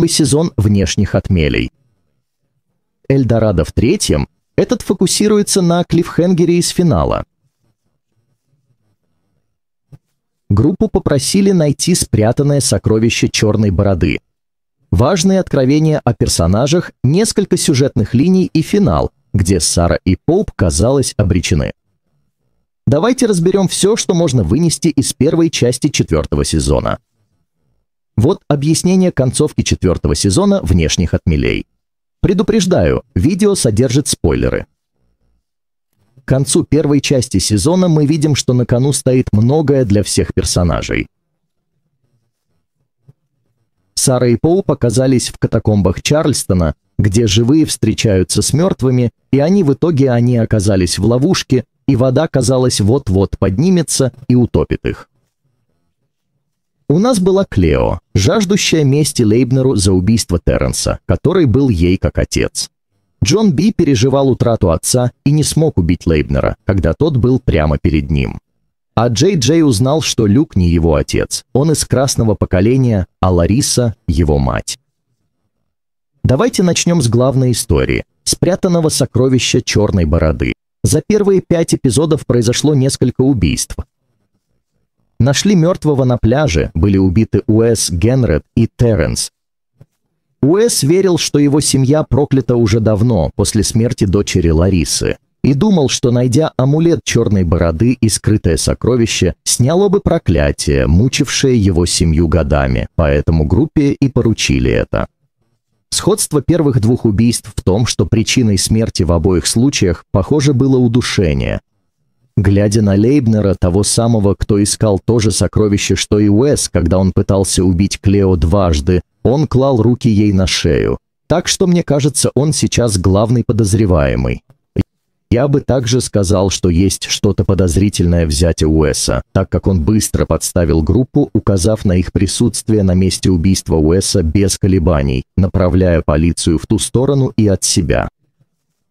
круглый сезон внешних отмелей. Эльдорадо в третьем этот фокусируется на клиффхенгере из финала. Группу попросили найти спрятанное сокровище черной бороды. Важные откровения о персонажах, несколько сюжетных линий и финал, где Сара и Поуп, казалось, обречены. Давайте разберем все, что можно вынести из первой части четвертого сезона. Вот объяснение концовки четвертого сезона «Внешних отмелей». Предупреждаю, видео содержит спойлеры. К концу первой части сезона мы видим, что на кону стоит многое для всех персонажей. Сара и Поу показались в катакомбах Чарльстона, где живые встречаются с мертвыми, и они в итоге они оказались в ловушке, и вода, казалось, вот-вот поднимется и утопит их. У нас была Клео, жаждущая мести Лейбнеру за убийство Терренса, который был ей как отец. Джон Би переживал утрату отца и не смог убить Лейбнера, когда тот был прямо перед ним. А Джей Джей узнал, что Люк не его отец, он из красного поколения, а Лариса – его мать. Давайте начнем с главной истории – спрятанного сокровища черной бороды. За первые пять эпизодов произошло несколько убийств, Нашли мертвого на пляже, были убиты Уэс Генред и Терренс. Уэс верил, что его семья проклята уже давно, после смерти дочери Ларисы, и думал, что, найдя амулет черной бороды и скрытое сокровище, сняло бы проклятие, мучившее его семью годами, поэтому группе и поручили это. Сходство первых двух убийств в том, что причиной смерти в обоих случаях, похоже, было удушение, Глядя на Лейбнера, того самого, кто искал то же сокровище, что и Уэс, когда он пытался убить Клео дважды, он клал руки ей на шею. Так что, мне кажется, он сейчас главный подозреваемый. Я бы также сказал, что есть что-то подозрительное в зяте Уэса, так как он быстро подставил группу, указав на их присутствие на месте убийства Уэса без колебаний, направляя полицию в ту сторону и от себя.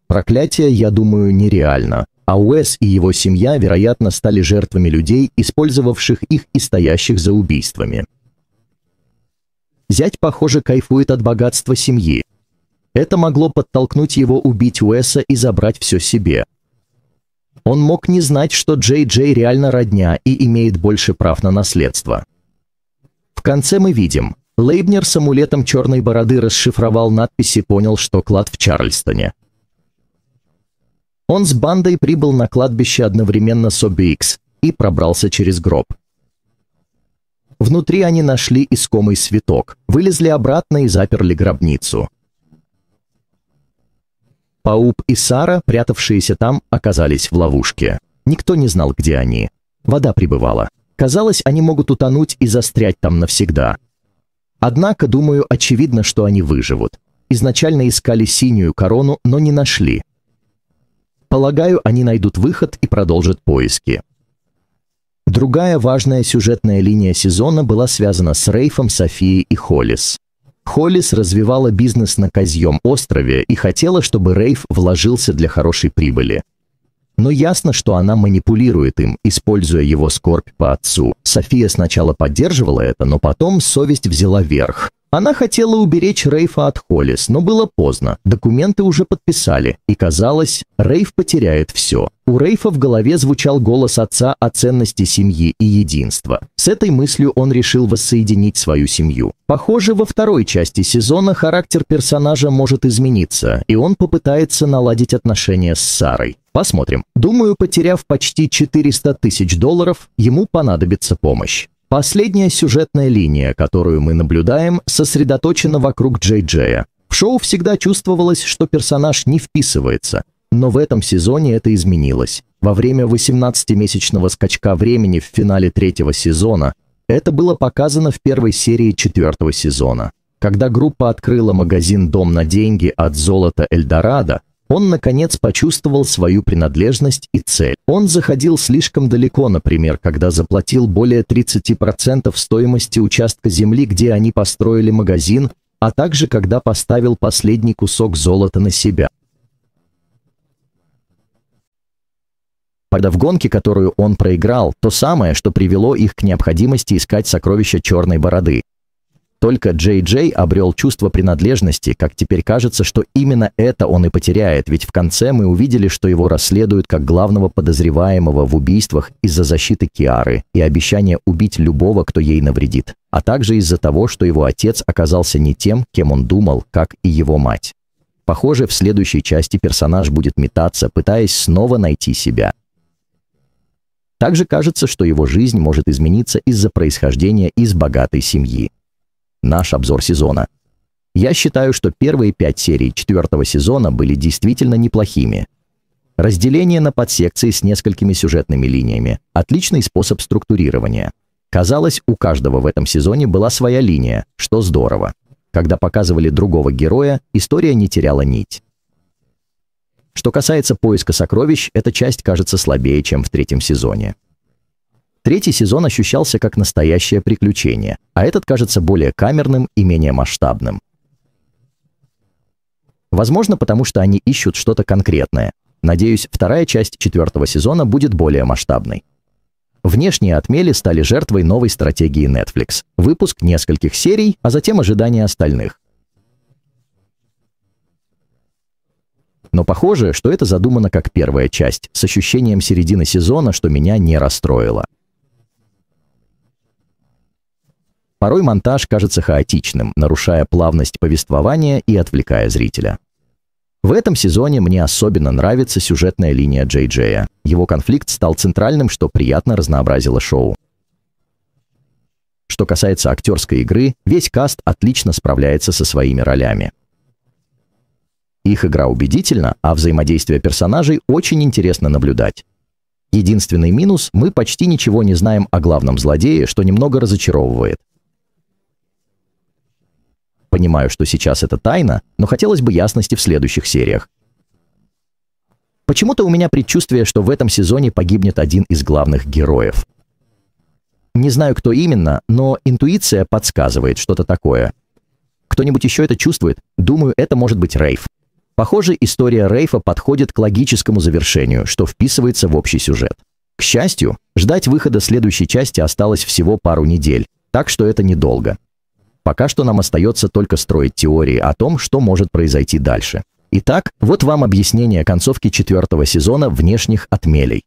Проклятие, я думаю, нереально, а Уэс и его семья, вероятно, стали жертвами людей, использовавших их и стоящих за убийствами. Зять, похоже, кайфует от богатства семьи. Это могло подтолкнуть его убить Уэса и забрать все себе. Он мог не знать, что Джей Джей реально родня и имеет больше прав на наследство. В конце мы видим, Лейбнер с амулетом черной бороды расшифровал надписи и понял, что клад в Чарльстоне. Он с бандой прибыл на кладбище одновременно с Обикс и пробрался через гроб. Внутри они нашли искомый цветок, вылезли обратно и заперли гробницу. Пауп и Сара, прятавшиеся там, оказались в ловушке. Никто не знал, где они. Вода прибывала. Казалось, они могут утонуть и застрять там навсегда. Однако, думаю, очевидно, что они выживут. Изначально искали синюю корону, но не нашли. Полагаю, они найдут выход и продолжат поиски. Другая важная сюжетная линия сезона была связана с Рейфом, Софией и Холлис. Холлис развивала бизнес на Козьем острове и хотела, чтобы Рейф вложился для хорошей прибыли. Но ясно, что она манипулирует им, используя его скорбь по отцу. София сначала поддерживала это, но потом совесть взяла верх. Она хотела уберечь Рейфа от Холлис, но было поздно. Документы уже подписали, и казалось, Рейф потеряет все. У Рейфа в голове звучал голос отца о ценности семьи и единства. С этой мыслью он решил воссоединить свою семью. Похоже, во второй части сезона характер персонажа может измениться, и он попытается наладить отношения с Сарой. Посмотрим. Думаю, потеряв почти 400 тысяч долларов, ему понадобится помощь. Последняя сюжетная линия, которую мы наблюдаем, сосредоточена вокруг Джей Джея. В шоу всегда чувствовалось, что персонаж не вписывается, но в этом сезоне это изменилось. Во время 18-месячного скачка времени в финале третьего сезона это было показано в первой серии четвертого сезона. Когда группа открыла магазин «Дом на деньги» от золота Эльдорадо, он, наконец, почувствовал свою принадлежность и цель. Он заходил слишком далеко, например, когда заплатил более 30% стоимости участка земли, где они построили магазин, а также когда поставил последний кусок золота на себя. Правда, в гонке, которую он проиграл, то самое, что привело их к необходимости искать сокровища черной бороды. Только Джей Джей обрел чувство принадлежности, как теперь кажется, что именно это он и потеряет, ведь в конце мы увидели, что его расследуют как главного подозреваемого в убийствах из-за защиты Киары и обещания убить любого, кто ей навредит, а также из-за того, что его отец оказался не тем, кем он думал, как и его мать. Похоже, в следующей части персонаж будет метаться, пытаясь снова найти себя. Также кажется, что его жизнь может измениться из-за происхождения из богатой семьи наш обзор сезона. Я считаю, что первые пять серий четвертого сезона были действительно неплохими. Разделение на подсекции с несколькими сюжетными линиями – отличный способ структурирования. Казалось, у каждого в этом сезоне была своя линия, что здорово. Когда показывали другого героя, история не теряла нить. Что касается поиска сокровищ, эта часть кажется слабее, чем в третьем сезоне. Третий сезон ощущался как настоящее приключение, а этот кажется более камерным и менее масштабным. Возможно, потому что они ищут что-то конкретное. Надеюсь, вторая часть четвертого сезона будет более масштабной. Внешние отмели стали жертвой новой стратегии Netflix. Выпуск нескольких серий, а затем ожидание остальных. Но похоже, что это задумано как первая часть, с ощущением середины сезона, что меня не расстроило. Порой монтаж кажется хаотичным, нарушая плавность повествования и отвлекая зрителя. В этом сезоне мне особенно нравится сюжетная линия Джей Джея. Его конфликт стал центральным, что приятно разнообразило шоу. Что касается актерской игры, весь каст отлично справляется со своими ролями. Их игра убедительна, а взаимодействие персонажей очень интересно наблюдать. Единственный минус – мы почти ничего не знаем о главном злодее, что немного разочаровывает понимаю, что сейчас это тайна, но хотелось бы ясности в следующих сериях. Почему-то у меня предчувствие, что в этом сезоне погибнет один из главных героев. Не знаю, кто именно, но интуиция подсказывает что-то такое. Кто-нибудь еще это чувствует? Думаю, это может быть Рейф. Похоже, история Рейфа подходит к логическому завершению, что вписывается в общий сюжет. К счастью, ждать выхода следующей части осталось всего пару недель, так что это недолго. Пока что нам остается только строить теории о том, что может произойти дальше. Итак, вот вам объяснение концовки четвертого сезона «Внешних отмелей».